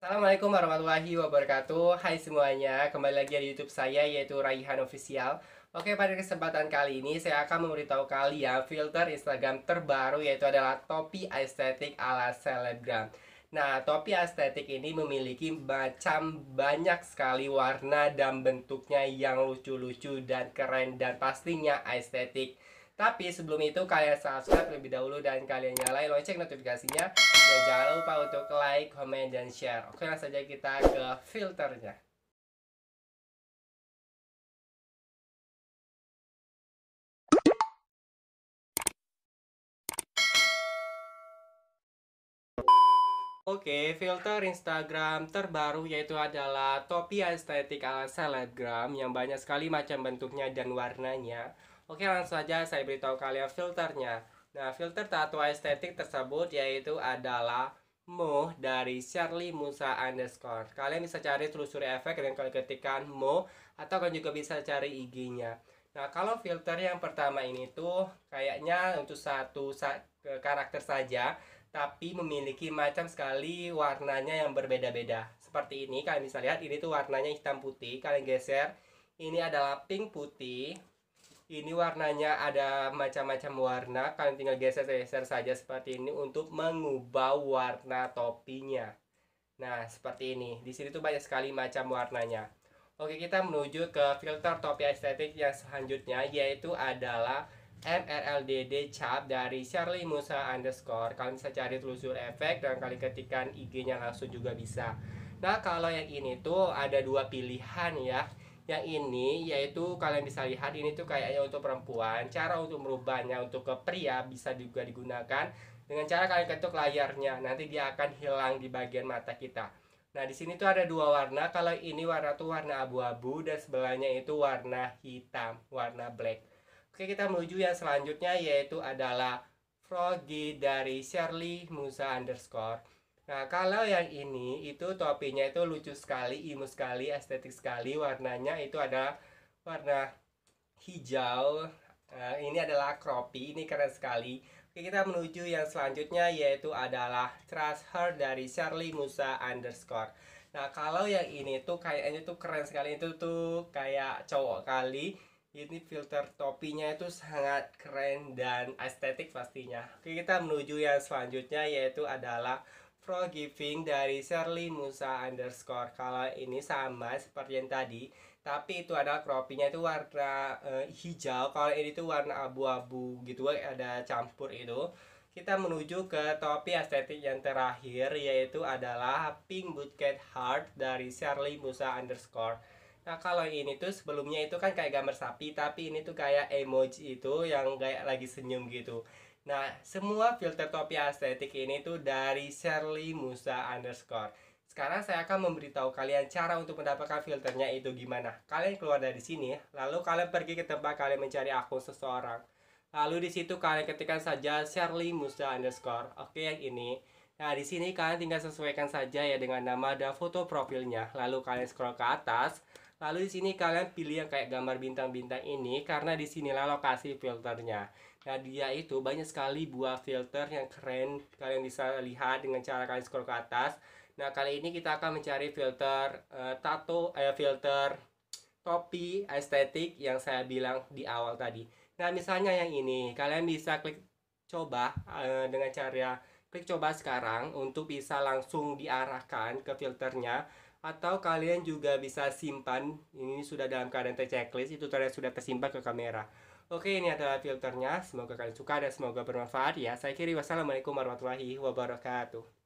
Assalamualaikum warahmatullahi wabarakatuh Hai semuanya, kembali lagi di youtube saya yaitu Raihan Official Oke pada kesempatan kali ini saya akan memberitahu kalian filter Instagram terbaru yaitu adalah topi estetik ala selebgram Nah topi estetik ini memiliki macam banyak sekali warna dan bentuknya yang lucu-lucu dan keren dan pastinya estetik tapi sebelum itu kalian subscribe lebih dahulu dan kalian nyalain lonceng notifikasinya dan jangan lupa untuk like, comment, dan share. Oke langsung saja kita ke filternya. Oke, okay, filter Instagram terbaru yaitu adalah topi estetik ala selebgram yang banyak sekali macam bentuknya dan warnanya. Oke langsung saja saya beritahu kalian filternya. Nah filter tato estetik tersebut yaitu adalah Mo dari Charlie Musa underscore. Kalian bisa cari telusuri efek dengan ketikkan Mo atau kalian juga bisa cari IG-nya. Nah, kalau filter yang pertama ini tuh kayaknya untuk satu sa eh, karakter saja, tapi memiliki macam sekali warnanya yang berbeda-beda. Seperti ini, kalian bisa lihat ini tuh warnanya hitam putih, kalian geser. Ini adalah pink putih, ini warnanya ada macam-macam warna kalian tinggal geser-geser saja seperti ini untuk mengubah warna topinya nah seperti ini di sini tuh banyak sekali macam warnanya oke kita menuju ke filter topi estetik yang selanjutnya yaitu adalah MRLDD cap dari Charlie Musa underscore kalian bisa cari telusur efek dan kalian ketikkan IG-nya langsung juga bisa nah kalau yang ini tuh ada dua pilihan ya yang ini yaitu kalian bisa lihat ini tuh kayaknya untuk perempuan cara untuk merubahnya untuk ke pria bisa juga digunakan dengan cara kalian ketuk layarnya nanti dia akan hilang di bagian mata kita nah di sini tuh ada dua warna kalau ini warna tuh warna abu-abu dan sebelahnya itu warna hitam warna black oke kita menuju yang selanjutnya yaitu adalah Froggy dari Shirley Musa underscore Nah, kalau yang ini itu topinya itu lucu sekali, imut sekali, estetik sekali. Warnanya itu ada warna hijau. Nah, ini adalah kropi, ini keren sekali. Oke, kita menuju yang selanjutnya yaitu adalah Trust Her dari charlie Musa underscore. Nah, kalau yang ini tuh kayaknya tuh keren sekali itu tuh kayak cowok kali. Ini filter topinya itu sangat keren dan estetik pastinya. Oke, kita menuju yang selanjutnya yaitu adalah giving dari Shirley Musa underscore kalau ini sama seperti yang tadi tapi itu ada croppingnya itu warna uh, hijau kalau ini tuh warna abu-abu gitu ada campur itu kita menuju ke topi estetik yang terakhir yaitu adalah pink bucket heart dari Shirley Musa underscore Nah kalau ini tuh sebelumnya itu kan kayak gambar sapi tapi ini tuh kayak emoji itu yang kayak lagi senyum gitu Nah, semua filter topi estetik ini tuh dari Shirley Musa underscore. Sekarang saya akan memberitahu kalian cara untuk mendapatkan filternya itu gimana. Kalian keluar dari sini, lalu kalian pergi ke tempat kalian mencari akun seseorang. Lalu di situ kalian ketikkan saja Shirley Musa underscore. Oke, yang ini. Nah, di sini kalian tinggal sesuaikan saja ya dengan nama dan foto profilnya. Lalu kalian scroll ke atas. Lalu di sini kalian pilih yang kayak gambar bintang-bintang ini karena di sinilah lokasi filternya. Nah dia itu banyak sekali buah filter yang keren kalian bisa lihat dengan cara kalian scroll ke atas. Nah kali ini kita akan mencari filter uh, tato, eh, filter topi estetik yang saya bilang di awal tadi. Nah misalnya yang ini kalian bisa klik coba uh, dengan cara klik coba sekarang untuk bisa langsung diarahkan ke filternya atau kalian juga bisa simpan ini sudah dalam keadaan terchecklist itu sudah tersimpan ke kamera oke ini adalah filternya semoga kalian suka dan semoga bermanfaat ya saya kiri wassalamualaikum warahmatullahi wabarakatuh